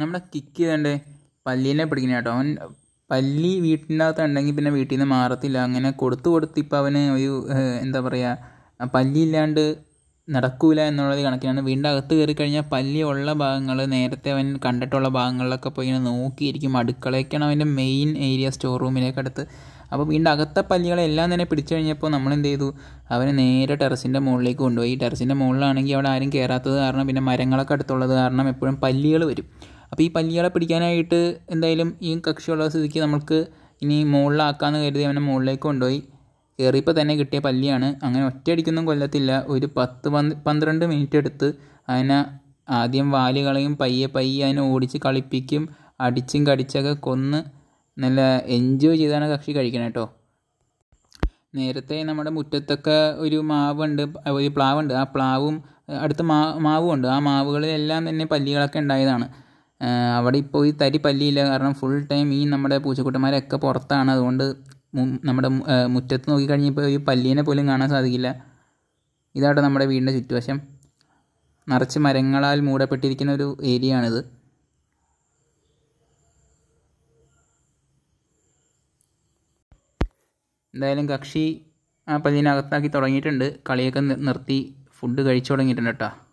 നമ്മുടെ കിക്ക് ചെയ്യേണ്ടേ പല്ലീനെ പിടിക്കുന്ന കേട്ടോ അവൻ പല്ലി വീട്ടിൻ്റെ അകത്ത് ഉണ്ടെങ്കിൽ പിന്നെ വീട്ടിൽ നിന്ന് മാറത്തില്ല അങ്ങനെ കൊടുത്തു കൊടുത്ത് ഇപ്പം അവന് ഒരു എന്താ പറയുക പല്ലിയില്ലാണ്ട് നടക്കൂല എന്നുള്ളത് കണക്കിനാണ് വീണ്ടും അകത്ത് കയറി കഴിഞ്ഞാൽ പല്ലി ഉള്ള ഭാഗങ്ങൾ നേരത്തെ അവൻ കണ്ടിട്ടുള്ള ഭാഗങ്ങളിലൊക്കെ പോയി ഇങ്ങനെ നോക്കിയിരിക്കും അടുക്കളയൊക്കെയാണ് അവൻ്റെ മെയിൻ ഏരിയ സ്റ്റോർ റൂമിലേക്ക് അടുത്ത് അപ്പോൾ വീണ്ടും അകത്തെ പല്ലികളെല്ലാം തന്നെ പിടിച്ചു കഴിഞ്ഞപ്പോൾ നമ്മൾ എന്ത് ചെയ്തു അവനെ നേരെ ടെറസിൻ്റെ മുകളിലേക്ക് കൊണ്ടുപോയി ടെറസിൻ്റെ മുകളിലാണെങ്കിൽ അവിടെ ആരും കയറാത്തത് കാരണം പിന്നെ മരങ്ങളൊക്കെ അടുത്തുള്ളത് കാരണം എപ്പോഴും പല്ലികൾ വരും അപ്പോൾ ഈ പല്ലികളെ പിടിക്കാനായിട്ട് എന്തായാലും ഈ കക്ഷിയുള്ള സ്ഥിതിക്ക് നമുക്ക് ഇനി മുകളിലാക്കാമെന്ന് കരുതി അവനെ മുകളിലേക്ക് കൊണ്ടുപോയി കയറിയപ്പോൾ തന്നെ കിട്ടിയ പല്ലിയാണ് അങ്ങനെ ഒറ്റയടിക്കൊന്നും കൊല്ലത്തില്ല ഒരു പത്ത് പന്ത്രണ്ട് മിനിറ്റ് എടുത്ത് അതിനെ ആദ്യം വാലുകളെയും പയ്യെ പയ്യെ അതിനെ ഓടിച്ച് കളിപ്പിക്കും അടിച്ചും കടിച്ചൊക്കെ കൊന്ന് നല്ല എൻജോയ് ചെയ്താണ് കക്ഷി കഴിക്കണം കേട്ടോ നേരത്തെ നമ്മുടെ മുറ്റത്തൊക്കെ ഒരു മാവുണ്ട് ഒരു പ്ലാവുണ്ട് ആ പ്ലാവും അടുത്ത മാ മാവുമുണ്ട് ആ മാവുകളിലെല്ലാം തന്നെ പല്ലികളൊക്കെ ഉണ്ടായതാണ് അവിടെ ഇപ്പോൾ ഈ തരി പല്ലിയില്ല കാരണം ഫുൾ ടൈം ഈ നമ്മുടെ പൂച്ചക്കുട്ടന്മാരൊക്കെ പുറത്താണ് അതുകൊണ്ട് നമ്മുടെ മുറ്റത്ത് നോക്കിക്കഴിഞ്ഞപ്പോൾ ഈ പല്ലീനെ പോലും കാണാൻ സാധിക്കില്ല ഇതാട്ടോ നമ്മുടെ വീടിൻ്റെ ചുറ്റുവശം നിറച്ച് മരങ്ങളാൽ മൂടപ്പെട്ടിരിക്കുന്ന ഒരു ഏരിയ ആണിത് എന്തായാലും കക്ഷി ആ പല്ലിനകത്താക്കി തുടങ്ങിയിട്ടുണ്ട് കളിയൊക്കെ നിർത്തി ഫുഡ് കഴിച്ചു തുടങ്ങിയിട്ടുണ്ട് കേട്ടോ